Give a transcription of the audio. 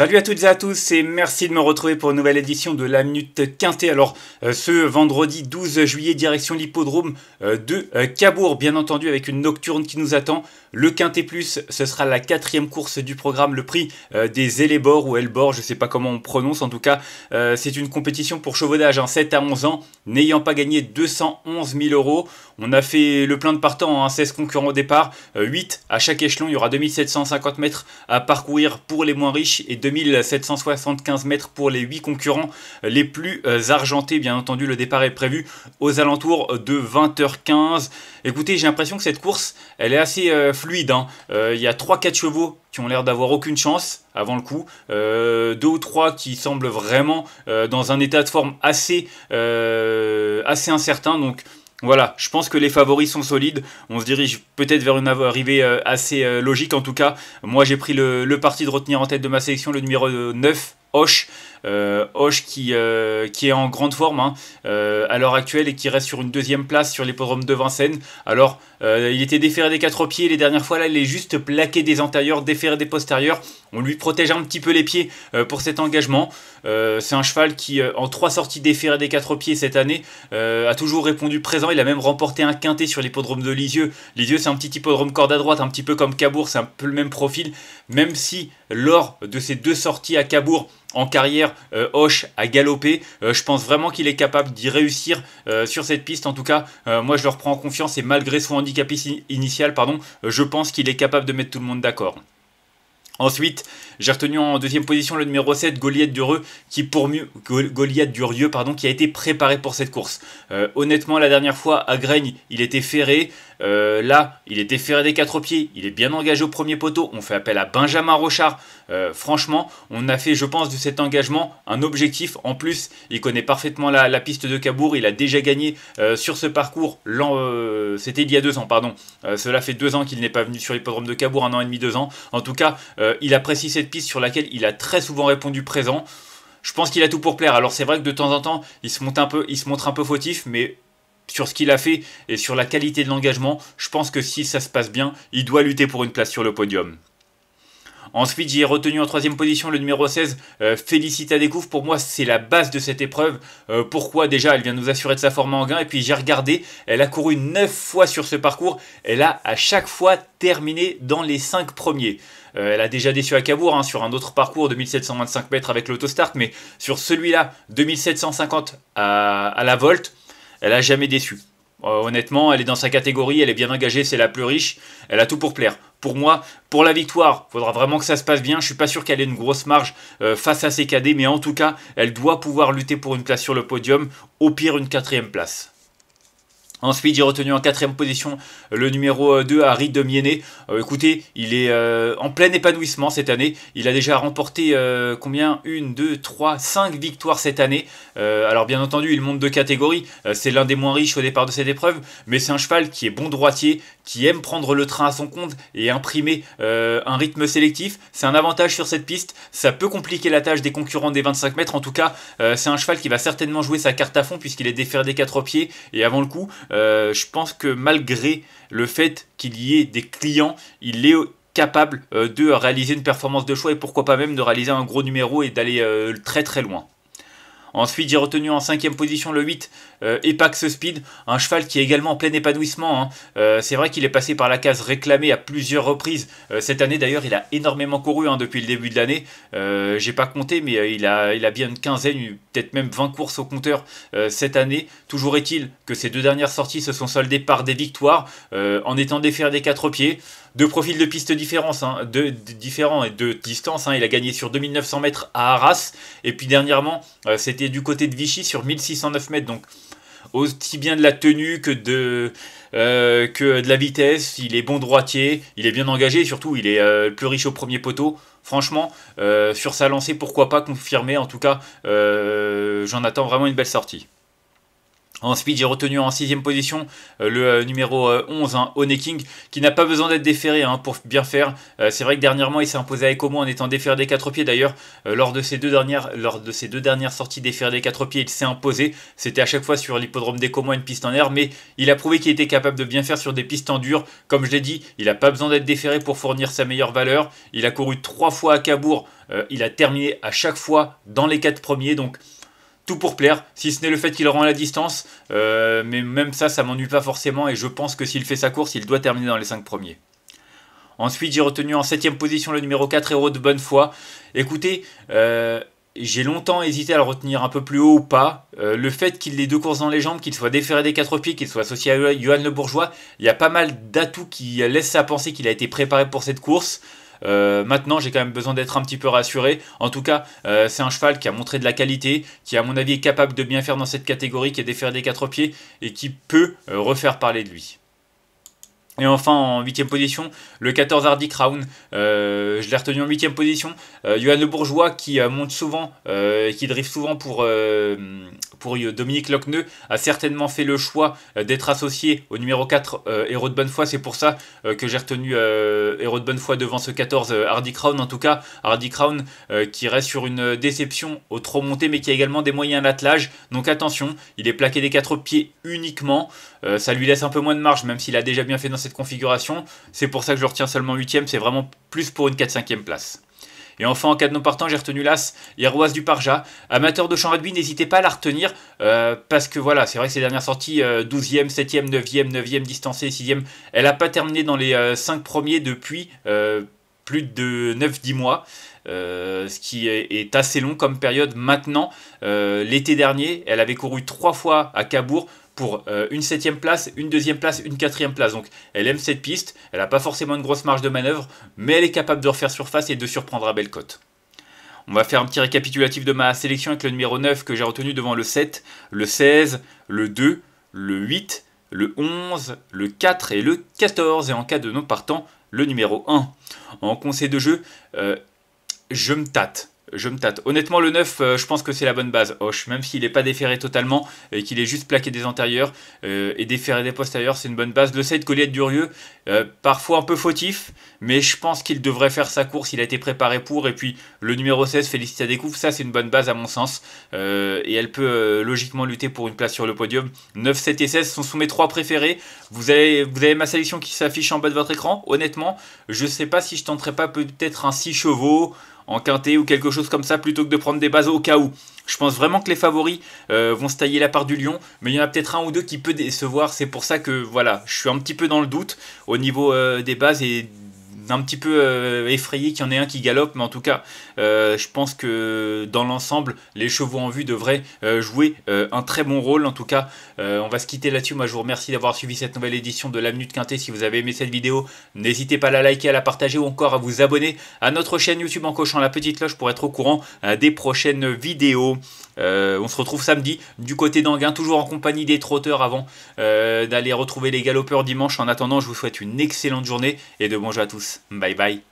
Salut à toutes et à tous et merci de me retrouver pour une nouvelle édition de la Minute Quintée. Alors euh, ce vendredi 12 juillet, direction l'hippodrome euh, de euh, Cabourg, bien entendu avec une nocturne qui nous attend. Le Quintet Plus, ce sera la quatrième course du programme, le prix des Elébor ou Elbor, je ne sais pas comment on prononce, en tout cas c'est une compétition pour chevaudage, en hein, 7 à 11 ans, n'ayant pas gagné 211 000 euros. On a fait le plein de partants, 16 hein, concurrents au départ, 8 à chaque échelon, il y aura 2750 mètres à parcourir pour les moins riches et 2775 mètres pour les 8 concurrents les plus euh, argentés. Bien entendu, le départ est prévu aux alentours de 20h15. Écoutez, j'ai l'impression que cette course, elle est assez euh, fluide. Hein. Euh, il y a 3-4 chevaux qui ont l'air d'avoir aucune chance avant le coup. deux ou trois qui semblent vraiment dans un état de forme assez, assez incertain. Donc voilà, je pense que les favoris sont solides. On se dirige peut-être vers une arrivée euh, assez euh, logique. En tout cas, moi j'ai pris le, parti de retenir en tête de ma sélection le numéro 9, euh, Hoche. Euh, Hoche qui, euh, qui est en grande forme hein, euh, à l'heure actuelle et qui reste sur une deuxième place sur l'hippodrome de Vincennes. Alors, il était déféré des quatre pieds les dernières fois, là, il est juste plaqué des antérieurs, déféré des postérieurs. On lui protège un petit peu les pieds pour cet engagement. C'est un cheval qui, en trois sorties déférées des quatre pieds cette année, a toujours répondu présent. Il a même remporté un quintet sur l'hippodrome de Lisieux. Lisieux, c'est un petit hippodrome corde à droite, un petit peu comme Cabourg, c'est un peu le même profil, même si lors de ses deux sorties à Cabourg en carrière, euh, Hoche a galopé. Euh, je pense vraiment qu'il est capable d'y réussir euh, sur cette piste. En tout cas, moi je le reprends en confiance et malgré son handicap initial, pardon, je pense qu'il est capable de mettre tout le monde d'accord. Ensuite, j'ai retenu en deuxième position le numéro 7, Goliath Durieux, qui pour mieux, Goliath Durieux, pardon, qui a été préparé pour cette course. Euh, honnêtement, la dernière fois, à Graigne, il était ferré. Euh, là, il était ferré des quatre pieds. Il est bien engagé au premier poteau. On fait appel à Benjamin Rochard. Euh, franchement, on a fait, je pense, de cet engagement un objectif. En plus, il connaît parfaitement la, piste de Cabourg. Il a déjà gagné sur ce parcours. C'était il y a deux ans, pardon. cela fait deux ans qu'il n'est pas venu sur l'hippodrome de Cabourg, un an et demi, deux ans. En tout cas, euh, il apprécie cette piste sur laquelle il a très souvent répondu présent. Je pense qu'il a tout pour plaire. Alors c'est vrai que de temps en temps, il se, un peu, il se montre un peu fautif, mais sur ce qu'il a fait et sur la qualité de l'engagement, je pense que si ça se passe bien, il doit lutter pour une place sur le podium. Ensuite, j'y ai retenu en troisième position le numéro 16, félicité euh, Félicita Découvre. Pour moi, c'est la base de cette épreuve. Euh, pourquoi Déjà, elle vient nous assurer de sa forme en gain. Et puis, j'ai regardé, elle a couru 9 fois sur ce parcours. Elle a à chaque fois terminé dans les 5 premiers. Euh, elle a déjà déçu à Cabourg hein, sur un autre parcours de 1725 mètres avec l'autostart, mais sur celui-là, 2750 à, la volte, elle a jamais déçu. honnêtement, elle est dans sa catégorie, elle est bien engagée, c'est la plus riche, elle a tout pour plaire pour moi, pour la victoire, il faudra vraiment que ça se passe bien. Je suis pas sûr qu'elle ait une grosse marge euh, face à ses cadets, mais en tout cas, elle doit pouvoir lutter pour une place sur le podium, au pire une quatrième place. Ensuite, j'ai retenu en quatrième position le numéro 2, euh, Harry de Euh, écoutez, il est euh, en plein épanouissement cette année. Il a déjà remporté euh, combien Une, deux, trois, cinq victoires cette année. alors bien entendu, il monte de catégorie. c'est l'un des moins riches au départ de cette épreuve. Mais c'est un cheval qui est bon droitier, qui aime prendre le train à son compte et imprimer un rythme sélectif. C'est un avantage sur cette piste. Ça peut compliquer la tâche des concurrents des 25 mètres. En tout cas, c'est un cheval qui va certainement jouer sa carte à fond puisqu'il est défaire des quatre pieds. Et avant le coup, euh, je pense que malgré le fait qu'il y ait des clients, il est capable euh, de réaliser une performance de choix et pourquoi pas même de réaliser un gros numéro et d'aller euh, très très loin. Ensuite, j'ai retenu en cinquième position le 8, euh, Epax Speed, un cheval qui est également en plein épanouissement. Hein. Euh, c'est vrai qu'il est passé par la case réclamée à plusieurs reprises. Euh, cette année, d'ailleurs, il a énormément couru hein, depuis le début de l'année. j'ai pas compté, mais il, a, bien une quinzaine, peut-être même 20 courses au compteur cette année. Toujours est-il que ces deux dernières sorties se sont soldées par des victoires en étant défaire des quatre pieds deux profils de piste différents, hein, différents et de distances. Hein. Il a gagné sur 2900 mètres à Arras. Et puis dernièrement, euh, c'était du côté de Vichy sur 1609 mètres. Donc aussi bien de la tenue que de, euh, que de la vitesse. Il est bon droitier, il est bien engagé surtout il est euh, le plus riche au premier poteau. Franchement, sur sa lancée, pourquoi pas confirmer. En tout cas, j'en attends vraiment une belle sortie. Ensuite, j'ai retenu en sixième position euh, le euh, numéro 11, euh, Oneking, hein, qui n'a pas besoin d'être déféré hein, pour bien faire. c'est vrai que dernièrement, il s'est imposé à Ecomo en étant déféré des quatre pieds. D'ailleurs, lors, de ses deux dernières, lors de deux dernières sorties déféré des quatre pieds, il s'est imposé. C'était à chaque fois sur l'hippodrome d'Ecomo, une piste en air, mais il a prouvé qu'il était capable de bien faire sur des pistes en dur. Comme je l'ai dit, il n'a pas besoin d'être déféré pour fournir sa meilleure valeur. Il a couru trois fois à Cabourg. il a terminé à chaque fois dans les quatre premiers, donc tout pour plaire, si ce n'est le fait qu'il rend la distance. Euh, mais même ça, ça m'ennuie pas forcément et je pense que s'il fait sa course, il doit terminer dans les 5 premiers. Ensuite, j'ai retenu en 7ème position le numéro 4, Héros de Bonne Foi. Écoutez, euh, j'ai longtemps hésité à le retenir un peu plus haut ou pas. Euh, le fait qu'il ait deux courses dans les jambes, qu'il soit déféré des quatre pieds, qu'il soit associé à Johan Le Bourgeois, il y a pas mal d'atouts qui laissent à penser qu'il a été préparé pour cette course. Euh, maintenant, j'ai quand même besoin d'être un petit peu rassuré. En tout cas, euh, c'est un cheval qui a montré de la qualité, qui à mon avis est capable de bien faire dans cette catégorie, qui est défaire des quatre pieds et qui peut euh, refaire parler de lui. Et enfin en 8ème position, le 14 Hardy Crown, euh, je l'ai retenu en 8ème position. Euh, Johan Le Bourgeois qui euh, monte souvent, euh, qui drift souvent pour, pour Dominique Locneux, a certainement fait le choix d'être associé au numéro 4 Héros de Bonnefoy. C'est pour ça que j'ai retenu Héros de Bonnefoy devant ce 14 Hardy Crown. En tout cas, Hardy Crown qui reste sur une déception au trop monté mais qui a également des moyens à Donc attention, il est plaqué des 4 pieds uniquement. Euh, ça lui laisse un peu moins de marge, même s'il a déjà bien fait dans cette configuration. C'est pour ça que je retiens seulement 8ème, c'est vraiment plus pour une 4-5ème place. Et enfin, en cas de non partant, j'ai retenu l'As, Yerouaz du Parja. Amateur de champ rugby, n'hésitez pas à la retenir, euh, parce que voilà, c'est vrai que ses dernières sorties, 12e, 7e, 9e, 9e, distancée, 6e, elle n'a pas terminé dans les 5 euh, premiers depuis plus de 9-10 mois. ce qui est, est assez long comme période maintenant. L'été dernier, elle avait couru 3 fois à Cabourg, pour euh, une septième place, une deuxième place, une quatrième place. Donc elle aime cette piste, elle n'a pas forcément une grosse marge de manœuvre, mais elle est capable de refaire surface et de surprendre à belle cote. On va faire un petit récapitulatif de ma sélection avec le numéro 9 que j'ai retenu devant le 7, le 16, le 2, le 8, le 11, le 4 et le 14. Et en cas de non partant, le numéro 1. En conseil de jeu, euh, je me tâte je me tâte. Honnêtement, le 9, euh, je pense que c'est la bonne base. Hoche, même s'il n'est pas déféré totalement et qu'il est juste plaqué des antérieurs euh, et déféré des postérieurs, c'est une bonne base. Le 7, Collier Durieux, euh, parfois un peu fautif, mais je pense qu'il devrait faire sa course. Il a été préparé pour. Et puis le numéro 16, à Découvre, ça c'est une bonne base à mon sens. et elle peut logiquement lutter pour une place sur le podium. 9, 7 et 16 sont sous mes trois préférés. Vous avez, vous avez ma sélection qui s'affiche en bas de votre écran. Honnêtement, je ne sais pas si je tenterai pas peut-être un 6 chevaux en quintet ou quelque chose comme ça plutôt que de prendre des bases au cas où. Je pense vraiment que les favoris euh, vont se tailler la part du lion, mais il y en a peut-être un ou deux qui peut décevoir. C'est pour ça que voilà, je suis un petit peu dans le doute au niveau euh, des bases et un petit peu euh, effrayé qu'il y en ait un qui galope, mais en tout cas, euh, je pense que dans l'ensemble, les chevaux en vue devraient euh, jouer un très bon rôle. En tout cas, on va se quitter là-dessus. Moi, je vous remercie d'avoir suivi cette nouvelle édition de la de Quintée. Si vous avez aimé cette vidéo, n'hésitez pas à la liker, à la partager ou encore à vous abonner à notre chaîne YouTube en cochant la petite cloche pour être au courant des prochaines vidéos. on se retrouve samedi du côté d'Anguin, toujours en compagnie des trotteurs avant d'aller retrouver les galopeurs dimanche. En attendant, je vous souhaite une excellente journée et de bonjour à tous. Bye bye.